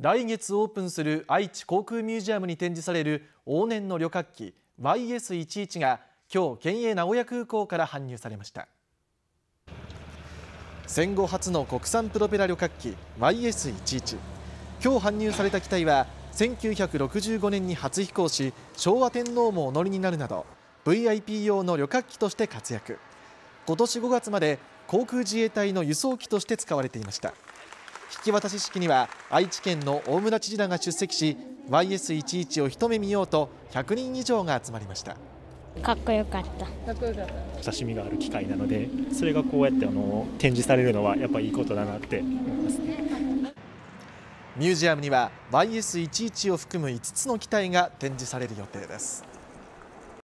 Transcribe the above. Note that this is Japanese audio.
来月オープンする愛知航空ミュージアムに展示される往年の旅客機 YS11 が今日県営名古屋空港から搬入されました戦後初の国産プロペラ旅客機 YS11 今日搬入された機体は1965年に初飛行し昭和天皇もお乗りになるなど VIP 用の旅客機として活躍今年5月まで航空自衛隊の輸送機として使われていました引き渡し式には愛知県の大村知事らが出席し YS11 を一目見ようと100人以上が集まりましたかっこよかったかこよかっ親しみがある機会なのでそれがこうやってあの展示されるのはやっぱいいことだなって思いますミュージアムには YS11 を含む5つの機体が展示される予定です